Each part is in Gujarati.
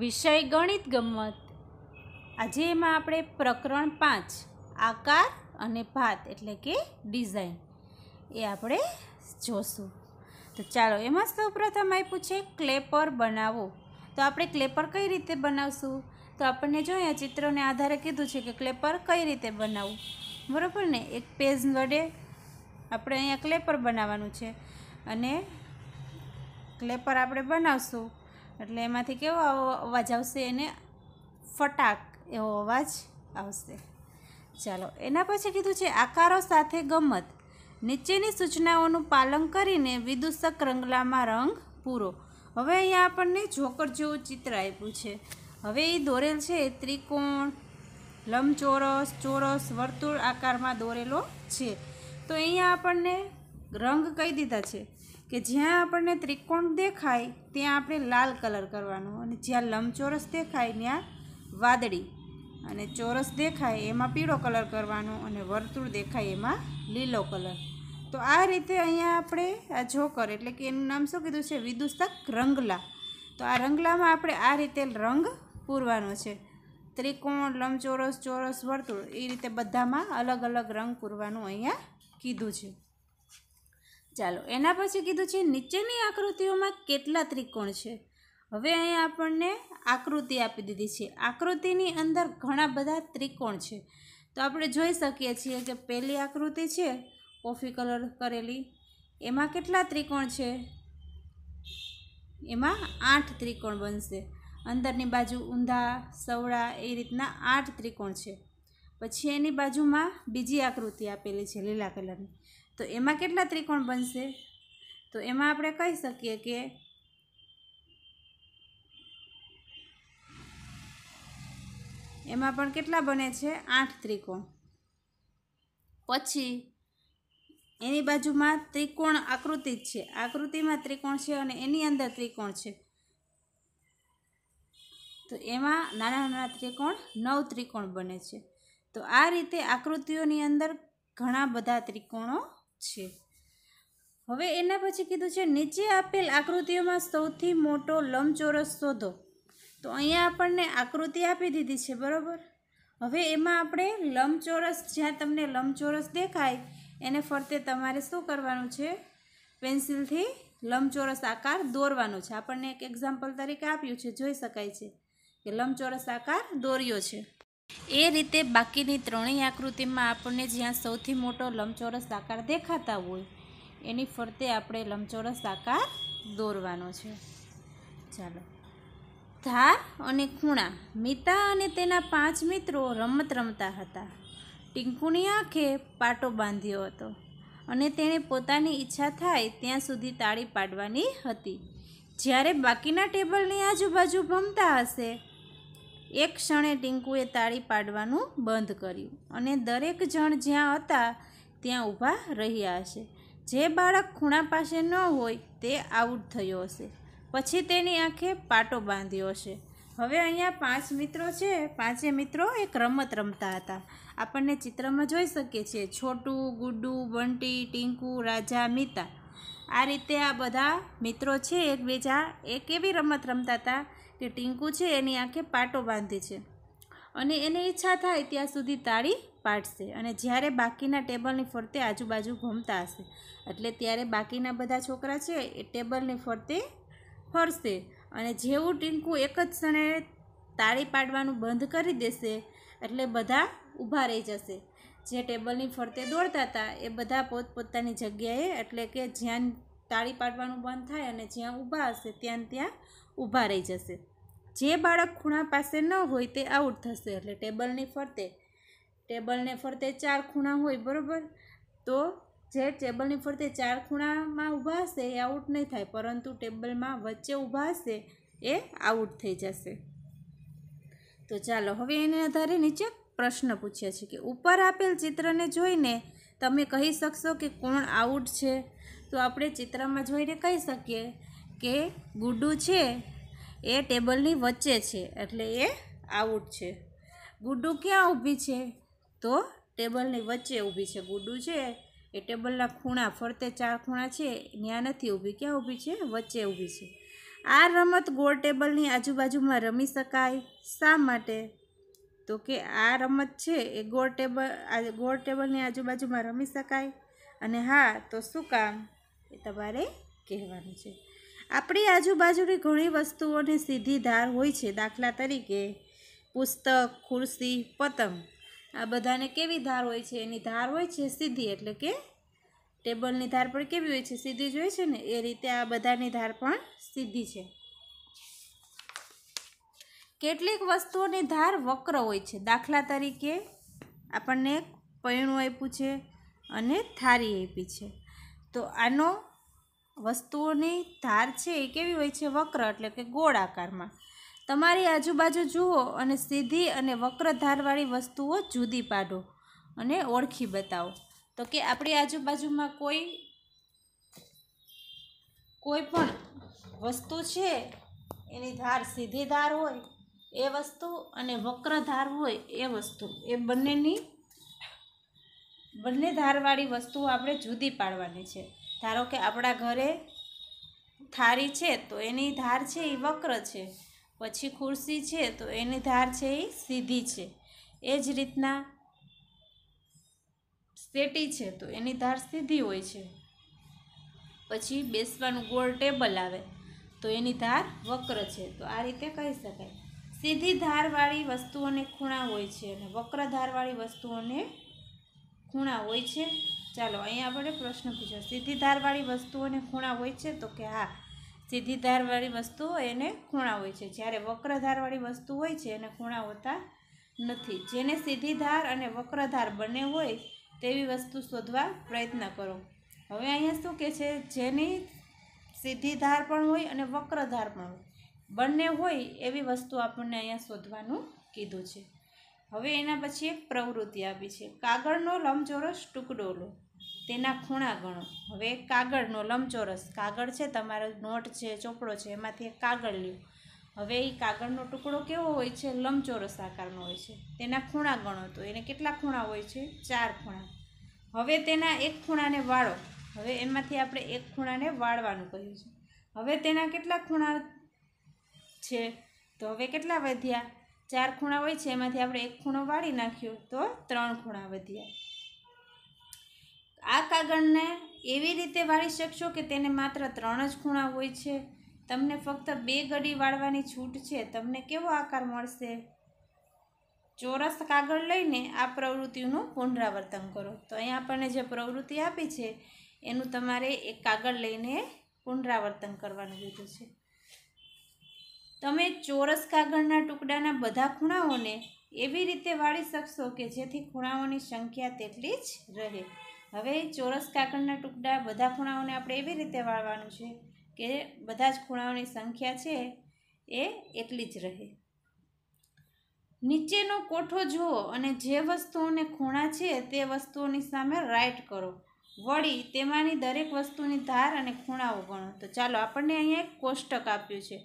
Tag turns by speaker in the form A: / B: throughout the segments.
A: વિષય ગણિત ગમત આજે એમાં આપણે પ્રકરણ પાંચ આકાર અને ભાત એટલે કે ડિઝાઇન એ આપણે જોશું તો ચાલો એમાં સૌ પ્રથમ આપ્યું છે ક્લેપર બનાવો તો આપણે ક્લેપર કઈ રીતે બનાવશું તો આપણને જો અહીંયા ચિત્રને આધારે કીધું છે કે ક્લેપર કઈ રીતે બનાવવું બરાબર ને એક પેજ વડે આપણે અહીંયા ક્લેપર બનાવવાનું છે અને ક્લેપર આપણે બનાવશું એટલે એમાંથી કેવો અવાજ આવશે એને ફટાક એવો અવાજ આવશે ચાલો એના પછી કીધું છે આકારો સાથે ગમત નીચેની સૂચનાઓનું પાલન કરીને વિદૂષક રંગલામાં રંગ પૂરો હવે અહીંયા આપણને જોકર જેવું ચિત્ર આપ્યું છે હવે એ દોરેલ છે ત્રિકોણ લંબચોરસ ચોરસ વર્તુળ આકારમાં દોરેલો છે તો અહીંયા આપણને રંગ કહી દીધા છે કે જ્યાં આપણને ત્રિકોણ દેખાય ત્યાં આપણે લાલ કલર કરવાનો અને જ્યાં લંબચોરસ દેખાય ત્યાં વાદળી અને ચોરસ દેખાય એમાં પીળો કલર કરવાનો અને વર્તુળ દેખાય એમાં લીલો કલર તો આ રીતે અહીંયા આપણે આ જોકર એટલે કે એનું નામ શું કીધું છે વિદુષક રંગલા તો આ રંગલામાં આપણે આ રીતે રંગ પૂરવાનો છે ત્રિકોણ લંબચોરસ ચોરસ વર્તુળ એ રીતે બધામાં અલગ અલગ રંગ પૂરવાનું અહીંયા કીધું છે ચાલો એના પછી કીધું છે નીચેની આકૃતિઓમાં કેટલા ત્રિકોણ છે હવે અહીં આપણને આકૃતિ આપી દીધી છે આકૃતિની અંદર ઘણા બધા ત્રિકોણ છે તો આપણે જોઈ શકીએ છીએ કે પહેલી આકૃતિ છે કોફી કલર કરેલી એમાં કેટલા ત્રિકોણ છે એમાં આઠ ત્રિકોણ બનશે અંદરની બાજુ ઊંધા સવળા એ રીતના આઠ ત્રિકોણ છે પછી એની બાજુમાં બીજી આકૃતિ આપેલી છે લીલા કલરની તો એમાં કેટલા ત્રિકોણ બનશે તો એમાં આપણે કહી શકીએ કે એમાં પણ કેટલા બને છે આઠ ત્રિકોણ પછી એની બાજુમાં ત્રિકોણ આકૃતિ જ છે આકૃતિમાં ત્રિકોણ છે અને એની અંદર ત્રિકોણ છે તો એમાં નાના નાના ત્રિકોણ નવ ત્રિકોણ બને છે તો આ રીતે આકૃતિઓની અંદર ઘણા બધા ત્રિકોણો છે હવે એના પછી કીધું છે નીચે આપેલ આકૃતિઓમાં સૌથી મોટો લંબચોરસ શોધો તો અહીંયા આપણને આકૃતિ આપી દીધી છે બરાબર હવે એમાં આપણે લંબચોરસ જ્યાં તમને લંબચોરસ દેખાય એને ફરતે તમારે શું કરવાનું છે પેન્સિલથી લંબચોરસ આકાર દોરવાનો છે આપણને એક એક્ઝામ્પલ તરીકે આપ્યું છે જોઈ શકાય છે કે લંબચોરસ આકાર દોર્યો છે એ રીતે બાકીની ત્રણેય આકૃતિમાં આપણને જ્યાં સૌથી મોટો લંબચોરસ આકાર દેખાતા હોય એની ફરતે આપણે લંબચોરસ આકાર દોરવાનો છે ચાલો ધાર અને ખૂણા મિતા અને તેના પાંચ મિત્રો રમત રમતા હતા ટીંકુની આંખે પાટો બાંધ્યો હતો અને તેણે પોતાની ઈચ્છા થાય ત્યાં સુધી તાળી પાડવાની હતી જ્યારે બાકીના ટેબલની આજુબાજુ ભમતા હશે એક ક્ષણે ટીંકુએ તાળી પાડવાનું બંધ કર્યું અને દરેક જણ જ્યાં હતા ત્યાં ઊભા રહ્યા હશે જે બાળક ખૂણા પાસે ન હોય તે આઉટ થયો હશે પછી તેની આંખે પાટો બાંધ્યો હશે હવે અહીંયા પાંચ મિત્રો છે પાંચે મિત્રો એક રમત રમતા હતા આપણને ચિત્રમાં જોઈ શકીએ છીએ છોટું ગુડ્ડુ બંટી ટીંકુ રાજા મીતા આ રીતે આ બધા મિત્રો છે એકબીજા એક એવી રમત રમતા હતા કે ટીંકુ છે એની આંખે પાટો બાંધે છે અને એને ઈચ્છા થાય ત્યાં સુધી તાળી પાડશે અને જ્યારે બાકીના ટેબલની ફરતે આજુબાજુ ઘૂમતા હશે એટલે ત્યારે બાકીના બધા છોકરા છે એ ટેબલની ફરતે ફરશે અને જેવું ટીંકુ એક જ ક્ષણે તાળી પાડવાનું બંધ કરી દેશે એટલે બધા ઊભા રહી જશે જે ટેબલની ફરતે દોડતા હતા એ બધા પોતપોતાની જગ્યાએ એટલે કે જ્યાં તાળી પાડવાનું બંધ થાય અને જ્યાં ઊભા હશે ત્યાં ત્યાં ઊભા રહી જશે જે બાળક ખૂણા પાસે ન હોય તે આઉટ થશે એટલે ટેબલની ફરતે ટેબલને ફરતે ચાર ખૂણા હોય બરાબર તો જે ટેબલની ફરતે ચાર ખૂણામાં ઊભા હશે એ આઉટ નહીં થાય પરંતુ ટેબલમાં વચ્ચે ઊભા હશે એ આઉટ થઈ જશે તો ચાલો હવે એને આધારે નીચે પ્રશ્ન પૂછ્યા છે કે ઉપર આપેલ ચિત્રને જોઈને તમે કહી શકશો કે કોણ આઉટ છે તો આપણે ચિત્રમાં જોઈને કહી શકીએ કે ગુડ્ડુ છે એ ટેબલની વચ્ચે છે એટલે એ આઉટ છે ગુડ્ડુ ક્યાં ઊભી છે તો ટેબલની વચ્ચે ઊભી છે ગુડ્ડુ છે એ ટેબલના ખૂણા ફરતે ચાર ખૂણા છે ત્યાં નથી ઊભી ક્યાં ઊભી છે વચ્ચે ઊભી છે આ રમત ગોળ ટેબલની આજુબાજુમાં રમી શકાય શા માટે તો કે આ રમત છે એ ગોળ ટેબલ ગોળ ટેબલની આજુબાજુમાં રમી શકાય અને હા તો શું કામ એ તમારે કહેવાનું છે આપણી આજુબાજુની ઘણી વસ્તુઓની સીધી ધાર હોય છે દાખલા તરીકે પુસ્તક ખુરશી પતંગ આ બધાને કેવી ધાર હોય છે એની ધાર હોય છે સીધી એટલે કે ટેબલની ધાર પણ કેવી હોય છે સીધી જ હોય છે ને એ રીતે આ બધાની ધાર પણ સીધી છે કેટલીક વસ્તુઓની ધાર વક્ર હોય છે દાખલા તરીકે આપણને પૈણું આપ્યું છે અને થારી આપી છે તો આનો વસ્તુઓની ધાર છે એ કેવી હોય છે વક્ર એટલે કે ગોળ આકારમાં તમારી આજુબાજુ જુઓ અને સીધી અને વક્ર ધારવાળી વસ્તુઓ જુદી પાડો અને ઓળખી બતાવો તો કે આપણી આજુબાજુમાં કોઈ કોઈ પણ વસ્તુ છે એની ધાર સીધી ધાર હોય એ વસ્તુ અને વક્ર ધાર હોય એ વસ્તુ એ બંનેની બંને ધારવાળી વસ્તુઓ આપણે જુદી પાડવાની છે ધારો કે આપણા ઘરે થારી છે તો એની ધાર છે એ વક્ર છે પછી ખુરશી છે તો એની ધાર છે એ સીધી છે એ જ રીતના સેટી છે તો એની ધાર સીધી હોય છે પછી બેસવાનું ગોળ ટેબલ આવે તો એની ધાર વક્ર છે તો આ રીતે કહી શકાય સીધી ધારવાળી વસ્તુઓને ખૂણા હોય છે અને વક્ર ધારવાળી વસ્તુઓને ખૂણા હોય છે ચાલો અહીંયા આપણે પ્રશ્ન પૂછો સીધી ધારવાળી વસ્તુઓને ખૂણા હોય છે તો કે હા સીધી ધારવાળી વસ્તુઓ એને ખૂણા હોય છે જ્યારે વક્ર ધારવાળી વસ્તુ હોય છે એને ખૂણા હોતા નથી જેને સીધી ધાર અને વક્ર ધાર બંને હોય તેવી વસ્તુ શોધવા પ્રયત્ન કરો હવે અહીંયા શું કહે છે જેની સીધી ધાર પણ હોય અને વક્ર ધાર પણ હોય બંને હોય એવી વસ્તુ આપણને અહીંયા શોધવાનું કીધું છે હવે એના પછી એક પ્રવૃત્તિ આપી છે કાગળનો લંબચોરસ ટુકડો લો તેના ખૂણા ગણો હવે કાગળનો લંબચોરસ કાગળ છે તમારો નોટ છે ચોપડો છે એમાંથી એક કાગળ લ્યો હવે એ કાગળનો ટુકડો કેવો હોય છે લંબચોરસ આકારનો હોય છે તેના ખૂણા ગણો તો એને કેટલા ખૂણા હોય છે ચાર ખૂણા હવે તેના એક ખૂણાને વાળો હવે એમાંથી આપણે એક ખૂણાને વાળવાનું કહ્યું છે હવે તેના કેટલા ખૂણા છે તો હવે કેટલા વધ્યા ચાર ખૂણા હોય છે એમાંથી આપણે એક ખૂણો વાળી નાખ્યો તો ત્રણ ખૂણા વધ્યા આ કાગળને એવી રીતે વાળી શકશો કે તેને માત્ર ત્રણ જ ખૂણા હોય છે તમને ફક્ત બે ગડી વાળવાની છૂટ છે તમને કેવો આકાર મળશે ચોરસ કાગળ લઈને આ પ્રવૃત્તિનું પુનરાવર્તન કરો તો અહીંયા આપણને જે પ્રવૃત્તિ આપી છે એનું તમારે એક કાગળ લઈને પુનરાવર્તન કરવાનું કીધું છે તમે ચોરસ કાગળના ટુકડાના બધા ખૂણાઓને એવી રીતે વાળી શકશો કે જેથી ખૂણાઓની સંખ્યા તેટલી જ રહે હવે ચોરસ કાકડના ટુકડા બધા ખૂણાઓને આપણે એવી રીતે વાળવાનું છે કે બધા જ ખૂણાઓની સંખ્યા છે એ એટલી જ રહે નીચેનો કોઠો જુઓ અને જે વસ્તુઓને ખૂણા છે તે વસ્તુઓની સામે રાઈટ કરો વળી તેમાંની દરેક વસ્તુની ધાર અને ખૂણાઓ ગણો તો ચાલો આપણને અહીંયા એક કોષ્ટક આપ્યું છે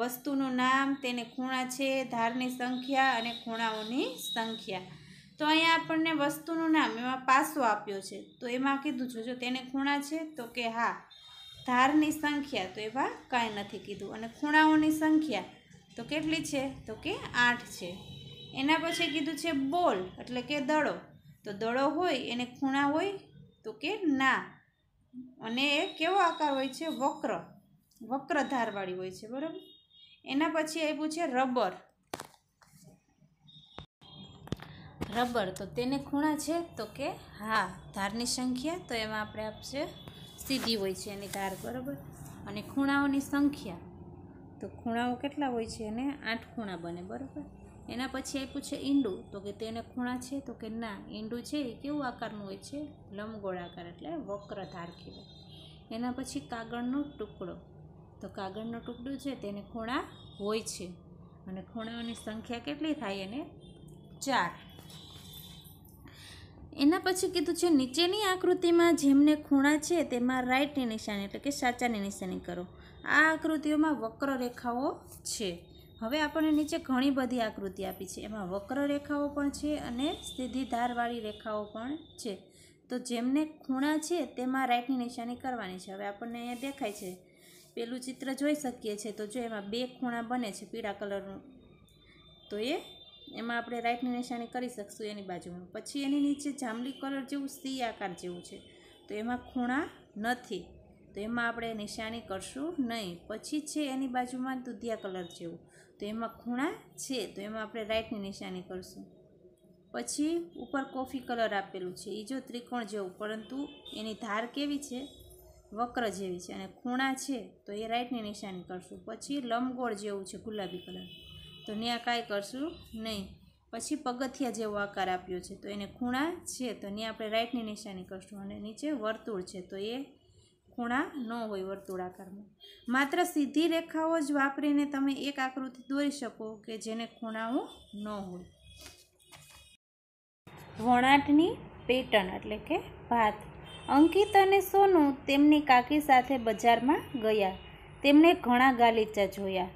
A: વસ્તુનું નામ તેને ખૂણા છે ધારની સંખ્યા અને ખૂણાઓની સંખ્યા તો અહીંયા આપણને વસ્તુનું નામ એમાં પાસો આપ્યો છે તો એમાં કીધું છે જો તેને ખૂણા છે તો કે હા ધારની સંખ્યા તો એમાં કાંઈ નથી કીધું અને ખૂણાઓની સંખ્યા તો કેટલી છે તો કે આઠ છે એના પછી કીધું છે બોલ એટલે કે દડો તો દડો હોય એને ખૂણા હોય તો કે ના અને એ કેવો આકાર હોય છે વક્ર વક્ર ધારવાળી હોય છે બરાબર એના પછી આપ્યું છે રબર રબર તો તેને ખૂણા છે તો કે હા ધારની સંખ્યા તો એમાં આપણે આપશે સીધી હોય છે એની ધાર બરાબર અને ખૂણાઓની સંખ્યા તો ખૂણાઓ કેટલા હોય છે એને આઠ ખૂણા બને બરાબર એના પછી આપ્યું છે ઈંડું તો કે તેને ખૂણા છે તો કે ના ઈંડું છે એ કેવું આકારનું હોય છે લંબગોળાકાર એટલે વક્ર ધાર કહેવાય એના પછી કાગળનો ટુકડો તો કાગળનો ટુકડો છે તેને ખૂણા હોય છે અને ખૂણાઓની સંખ્યા કેટલી થાય એને ચાર એના પછી કીધું છે નીચેની આકૃતિમાં જેમને ખૂણા છે તેમાં રાઈટની નિશાની એટલે કે સાચાની નિશાની કરો આ આકૃતિઓમાં વક્ર રેખાઓ છે હવે આપણને નીચે ઘણી બધી આકૃતિ આપી છે એમાં વક્ર રેખાઓ પણ છે અને સીધી ધારવાળી રેખાઓ પણ છે તો જેમને ખૂણા છે તેમાં રાઈટની નિશાની કરવાની છે હવે આપણને અહીંયા દેખાય છે પેલું ચિત્ર જોઈ શકીએ છીએ તો જો એમાં બે ખૂણા બને છે પીળા કલરનું તો એ એમાં આપણે રાઈટની નિશાની કરી શકશું એની બાજુમાં પછી એની નીચે જાંબલી કલર જેવું સી આકાર જેવું છે તો એમાં ખૂણા નથી તો એમાં આપણે નિશાની કરશું નહીં પછી છે એની બાજુમાં દૂધિયા કલર જેવું તો એમાં ખૂણા છે તો એમાં આપણે રાઈટની નિશાની કરશું પછી ઉપર કોફી કલર આપેલું છે એ જો ત્રિકોણ જેવું પરંતુ એની ધાર કેવી છે વક્ર જેવી છે અને ખૂણા છે તો એ રાઈટની નિશાની કરશું પછી લંબગોળ જેવું છે ગુલાબી કલર તો ત્યાં કાંઈ કરશું નહીં પછી પગથિયા જેવો આકાર આપ્યો છે તો એને ખૂણા છે તો ત્યાં આપણે રાઈટની નિશાની કરશું અને નીચે વર્તુળ છે તો એ ખૂણા ન હોય વર્તુળાકારમાં માત્ર સીધી રેખાઓ જ વાપરીને તમે એક આકૃતિ દોરી શકો કે જેને ખૂણાઓ ન હોય વણાટની પેટર્ન એટલે કે ભાત અંકિત અને સોનું તેમની કાકી સાથે બજારમાં ગયા તેમણે ઘણા ગાલીચા જોયા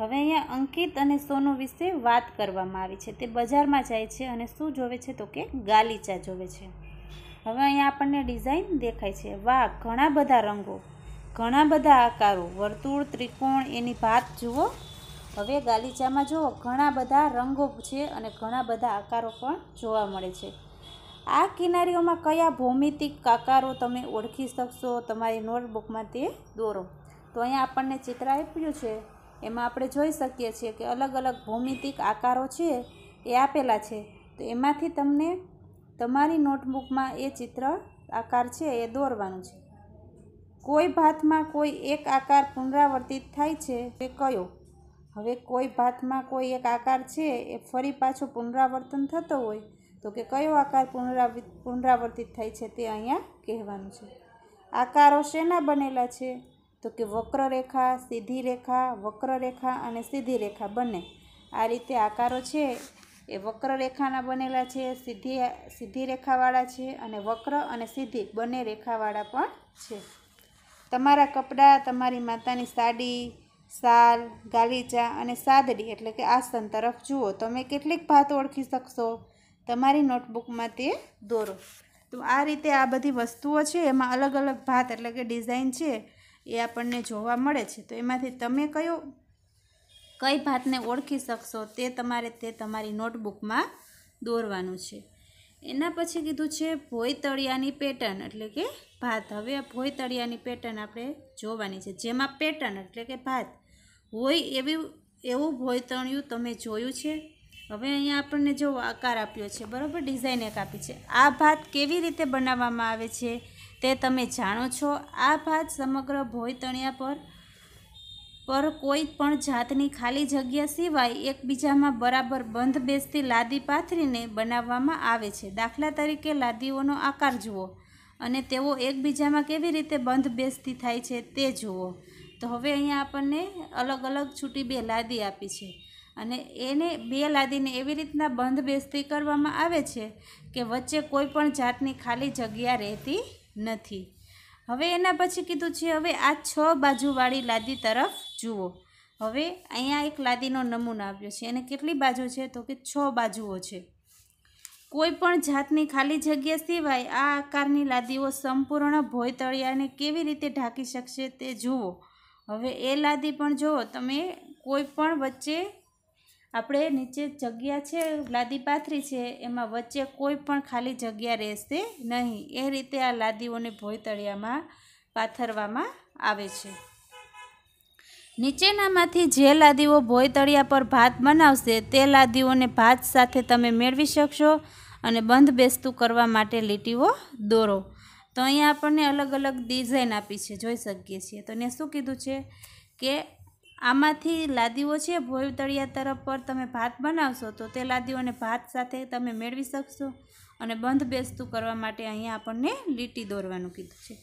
A: હવે અહીંયા અંકિત અને સોનુ વિશે વાત કરવામાં આવી છે તે બજારમાં જાય છે અને શું જોવે છે તો કે ગાલીચા જોવે છે હવે અહીંયા આપણને ડિઝાઇન દેખાય છે વાહ ઘણા બધા રંગો ઘણા બધા આકારો વર્તુળ ત્રિકોણ એની ભાત જુઓ હવે ગાલીચામાં જુઓ ઘણા બધા રંગો છે અને ઘણા બધા આકારો પણ જોવા મળે છે આ કિનારીઓમાં કયા ભૌમિતિક આકારો તમે ઓળખી શકશો તમારી નોટબુકમાં તે દોરો તો અહીંયા આપણને ચિત્ર આપ્યું છે એમાં આપણે જોઈ શકીએ છીએ કે અલગ અલગ ભૌમિતિક આકારો છે એ આપેલા છે તો એમાંથી તમને તમારી નોટબુકમાં એ ચિત્ર આકાર છે એ દોરવાનું છે કોઈ ભાતમાં કોઈ એક આકાર પુનરાવર્તિત થાય છે તે કયો હવે કોઈ ભાતમાં કોઈ એક આકાર છે એ ફરી પાછો પુનરાવર્તન થતો હોય તો કે કયો આકાર પુનરાવિત પુનરાવર્તિત થાય છે તે અહીંયા કહેવાનું છે આકારો શેના બનેલા છે તો કે વક્રરેખા સીધી રેખા વક્રરેખા અને સીધી રેખા બંને આ રીતે આકારો છે એ વક્રરેખાના બનેલા છે સીધી સીધી રેખાવાળા છે અને વક્ર અને સીધી બંને રેખાવાળા પણ છે તમારા કપડાં તમારી માતાની સાડી સાલ ગાલીચા અને સાદડી એટલે કે આસન તરફ જુઓ તમે કેટલીક ભાત ઓળખી શકશો તમારી નોટબુકમાં તે દોરો તો આ રીતે આ બધી વસ્તુઓ છે એમાં અલગ અલગ ભાત એટલે કે ડિઝાઇન છે એ આપણને જોવા મળે છે તો એમાંથી તમે કયો કઈ ભાતને ઓળખી શકશો તે તમારે તે તમારી નોટબુકમાં દોરવાનું છે એના પછી કીધું છે તળિયાની પેટર્ન એટલે કે ભાત હવે આ તળિયાની પેટર્ન આપણે જોવાની છે જેમાં પેટર્ન એટલે કે ભાત હોય એવું એવું ભોયતણિયું તમે જોયું છે હવે અહીંયા આપણને જો આકાર આપ્યો છે બરાબર ડિઝાઇન એક આપી છે આ ભાત કેવી રીતે બનાવવામાં આવે છે તે તમે જાણો છો આ ભાત સમગ્ર ભોય તણિયા પર પર કોઈ પણ જાતની ખાલી જગ્યા સિવાય એકબીજામાં બરાબર બંધ બેસતી લાદી પાથરીને બનાવવામાં આવે છે દાખલા તરીકે લાદીઓનો આકાર જુઓ અને તેઓ એકબીજામાં કેવી રીતે બંધ બેસતી થાય છે તે જુઓ તો હવે અહીંયા આપણને અલગ અલગ છૂટી બે લાદી આપી છે અને એને બે લાદીને એવી રીતના બંધ બેસતી કરવામાં આવે છે કે વચ્ચે કોઈ પણ જાતની ખાલી જગ્યા રહેતી નથી હવે એના પછી કીધું છે હવે આ છ બાજુવાળી લાદી તરફ જુઓ હવે અહીંયા એક લાદીનો નમૂનો આવ્યો છે એને કેટલી બાજુ છે તો કે છ બાજુઓ છે કોઈ પણ જાતની ખાલી જગ્યા સિવાય આ આકારની લાદીઓ સંપૂર્ણ ભોયતળિયાને કેવી રીતે ઢાંકી શકશે તે જુઓ હવે એ લાદી પણ જુઓ તમે કોઈ પણ વચ્ચે આપણે નીચે જગ્યા છે લાદી પાથરી છે એમાં વચ્ચે કોઈ પણ ખાલી જગ્યા રહેશે નહીં એ રીતે આ લાદીઓને ભોયતળિયામાં પાથરવામાં આવે છે નીચેનામાંથી જે લાદીઓ ભોયતળિયા પર ભાત બનાવશે તે લાદીઓને ભાત સાથે તમે મેળવી શકશો અને બંધ બેસતું કરવા માટે લીટીઓ દોરો તો અહીંયા આપણને અલગ અલગ ડિઝાઇન આપી છે જોઈ શકીએ છીએ તો એને શું કીધું છે કે આમાંથી લાદીઓ છે ભોય તળિયા તરફ પર તમે ભાત બનાવશો તો તે લાદીઓને ભાત સાથે તમે મેળવી શકશો અને બંધ બેસતું કરવા માટે અહીંયા આપણને લીટી દોરવાનું કીધું છે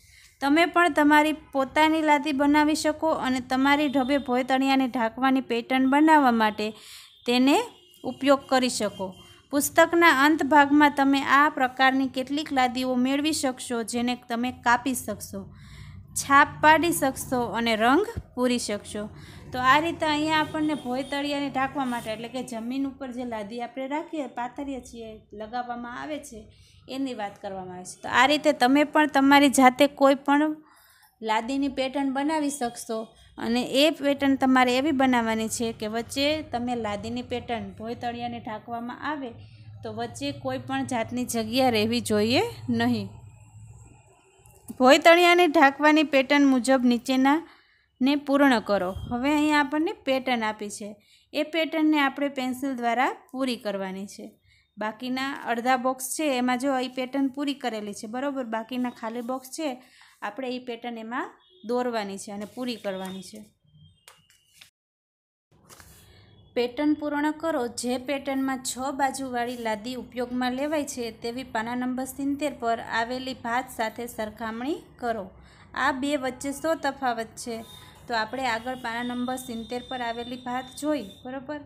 A: તમે પણ તમારી પોતાની લાદી બનાવી શકો અને તમારી ઢબે ભોય તળિયાને ઢાંકવાની પેટર્ન બનાવવા માટે તેને ઉપયોગ કરી શકો પુસ્તકના અંત ભાગમાં તમે આ પ્રકારની કેટલીક લાદીઓ મેળવી શકશો જેને તમે કાપી શકશો છાપ પાડી શકશો અને રંગ પૂરી શકશો તો આ રીતે અહીંયા આપણને ભોય તળિયાને ઢાંકવા માટે એટલે કે જમીન ઉપર જે લાદી આપણે રાખીએ પાથરીએ છીએ લગાવવામાં આવે છે એની વાત કરવામાં આવે છે તો આ રીતે તમે પણ તમારી જાતે કોઈ પણ લાદીની પેટર્ન બનાવી શકશો અને એ પેટર્ન તમારે એવી બનાવવાની છે કે વચ્ચે તમે લાદીની પેટર્ન ભોય તળિયાને ઢાંકવામાં આવે તો વચ્ચે કોઈ પણ જાતની જગ્યા રહેવી જોઈએ નહીં ભોય તળિયાને ઢાંકવાની પેટર્ન મુજબ નીચેના ને પૂર્ણ કરો હવે અહીંયા આપણને પેટર્ન આપી છે એ પેટર્નને આપણે પેન્સિલ દ્વારા પૂરી કરવાની છે બાકીના અડધા બોક્સ છે એમાં જો એ પેટર્ન પૂરી કરેલી છે બરાબર બાકીના ખાલી બોક્સ છે આપણે એ પેટર્ન એમાં દોરવાની છે અને પૂરી કરવાની છે પેટર્ન પૂર્ણ કરો જે પેટર્નમાં છ બાજુવાળી લાદી ઉપયોગમાં લેવાય છે તેવી પાના નંબર સિત્તેર પર આવેલી ભાત સાથે સરખામણી કરો આ બે વચ્ચે શો તફાવત છે તો આપણે આગળ પાના નંબર સિત્તેર પર આવેલી ભાત જોઈ બરાબર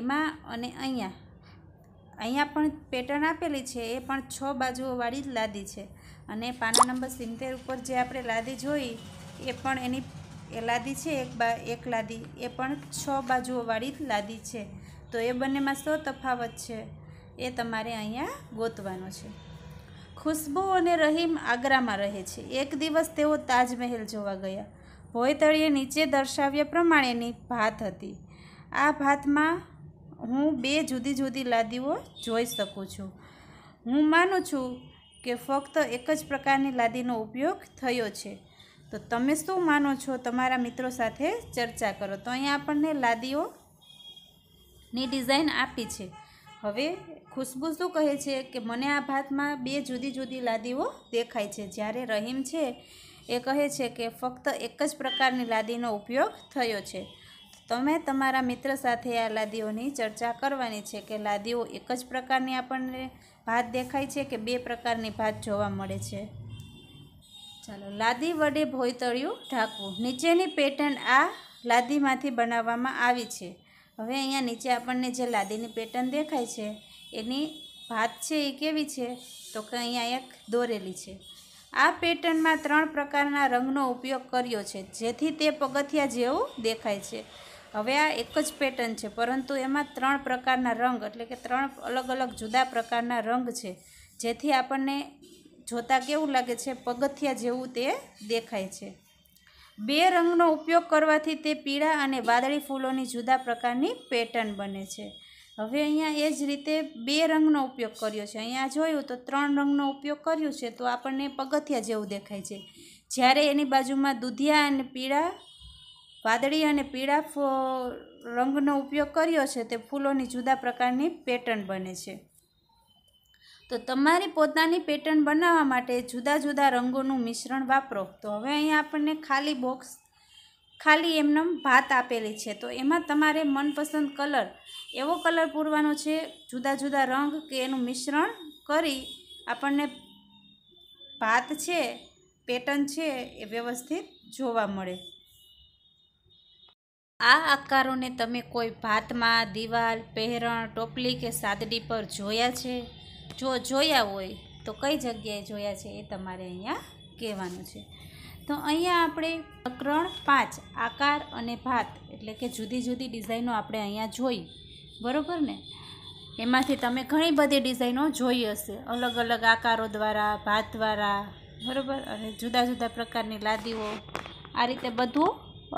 A: એમાં અને અહીંયા અહીંયા પણ પેટર્ન આપેલી છે એ પણ છ બાજુઓવાળી જ લાદી છે અને પાના નંબર સિત્તેર ઉપર જે આપણે લાદી જોઈ એ પણ એની એ લાદી છે એક બા એક લાદી એ પણ છ બાજુઓવાળી જ લાદી છે તો એ બંનેમાં શો તફાવત છે એ તમારે અહીંયા ગોતવાનો છે ખુશ્બુ અને રહીમ આગ્રામાં રહે છે એક દિવસ તેઓ તાજમહેલ જોવા ગયા ભોયતળીએ નીચે દર્શાવ્યા પ્રમાણેની ભાત હતી આ ભાતમાં હું બે જુદી જુદી લાદીઓ જોઈ શકું છું હું માનું છું કે ફક્ત એક જ પ્રકારની લાદીનો ઉપયોગ થયો છે તો તમે શું માનો છો તમારા મિત્રો સાથે ચર્ચા કરો તો અહીંયા આપણને લાદીઓની ડિઝાઇન આપી છે હવે ખુશ્બુ શું કહે છે કે મને આ ભાતમાં બે જુદી જુદી લાદીઓ દેખાય છે જ્યારે રહીમ છે એ કહે છે કે ફક્ત એક જ પ્રકારની લાદીનો ઉપયોગ થયો છે તમે તમારા મિત્ર સાથે આ લાદીઓની ચર્ચા કરવાની છે કે લાદીઓ એક જ પ્રકારની આપણને ભાત દેખાય છે કે બે પ્રકારની ભાત જોવા મળે છે ચાલો લાદી વડે ભોયતળિયું ઢાંકવું નીચેની પેટર્ન આ લાદીમાંથી બનાવવામાં આવી છે હવે અહીંયા નીચે આપણને જે લાદીની પેટર્ન દેખાય છે એની ભાત છે એ કેવી છે તો કે અહીંયા એક દોરેલી છે આ પેટર્નમાં ત્રણ પ્રકારના રંગનો ઉપયોગ કર્યો છે જેથી તે પગથિયા જેવું દેખાય છે હવે આ એક જ પેટર્ન છે પરંતુ એમાં ત્રણ પ્રકારના રંગ એટલે કે ત્રણ અલગ અલગ જુદા પ્રકારના રંગ છે જેથી આપણને જોતાં કેવું લાગે છે પગથિયા જેવું તે દેખાય છે બે રંગનો ઉપયોગ કરવાથી તે પીળા અને વાદળી ફૂલોની જુદા પ્રકારની પેટર્ન બને છે હવે અહીંયા એ જ રીતે બે રંગનો ઉપયોગ કર્યો છે અહીંયા જોયું તો ત્રણ રંગનો ઉપયોગ કર્યો છે તો આપણને પગથિયા જેવું દેખાય છે જ્યારે એની બાજુમાં દૂધિયા અને પીળા વાદળી અને પીળા રંગનો ઉપયોગ કર્યો છે તે ફૂલોની જુદા પ્રકારની પેટર્ન બને છે તો તમારી પોતાની પેટર્ન બનાવવા માટે જુદા જુદા રંગોનું મિશ્રણ વાપરો તો હવે અહીંયા આપણને ખાલી બોક્સ ખાલી એમને ભાત આપેલી છે તો એમાં તમારે મનપસંદ કલર એવો કલર પૂરવાનો છે જુદા જુદા રંગ કે એનું મિશ્રણ કરી આપણને ભાત છે પેટર્ન છે એ વ્યવસ્થિત જોવા મળે આ આકારોને તમે કોઈ ભાતમાં દિવાલ પહેરણ ટોપલી કે સાદડી પર જોયા છે જો જોયા હોય તો કઈ જગ્યાએ જોયા છે એ તમારે અહીંયા કહેવાનું છે તો અહીંયા આપણે પ્રકરણ પાંચ આકાર અને ભાત એટલે કે જુદી જુદી ડિઝાઇનો આપણે અહીંયા જોઈ બરાબર ને એમાંથી તમે ઘણી બધી ડિઝાઇનો જોઈ હશે અલગ અલગ આકારો દ્વારા ભાત દ્વારા બરાબર અને જુદા જુદા પ્રકારની લાદીઓ આ રીતે બધું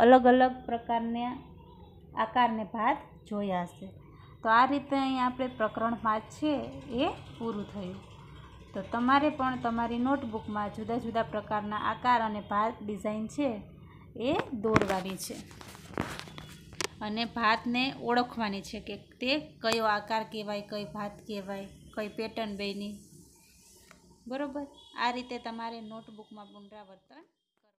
A: અલગ અલગ પ્રકારના આકારને ભાત જોયા હશે તો આ રીતે અહીં આપણે પ્રકરણ પાંચ છે એ પૂરું થયું તો તમારે પણ તમારી નોટબુકમાં જુદા જુદા પ્રકારના આકાર અને ભાત ડિઝાઇન છે એ દોરવાની છે અને ભાતને ઓળખવાની છે કે તે કયો આકાર કહેવાય કઈ ભાત કહેવાય કઈ પેટર્ન બેની બરાબર આ રીતે તમારે નોટબુકમાં પુનરાવર્તન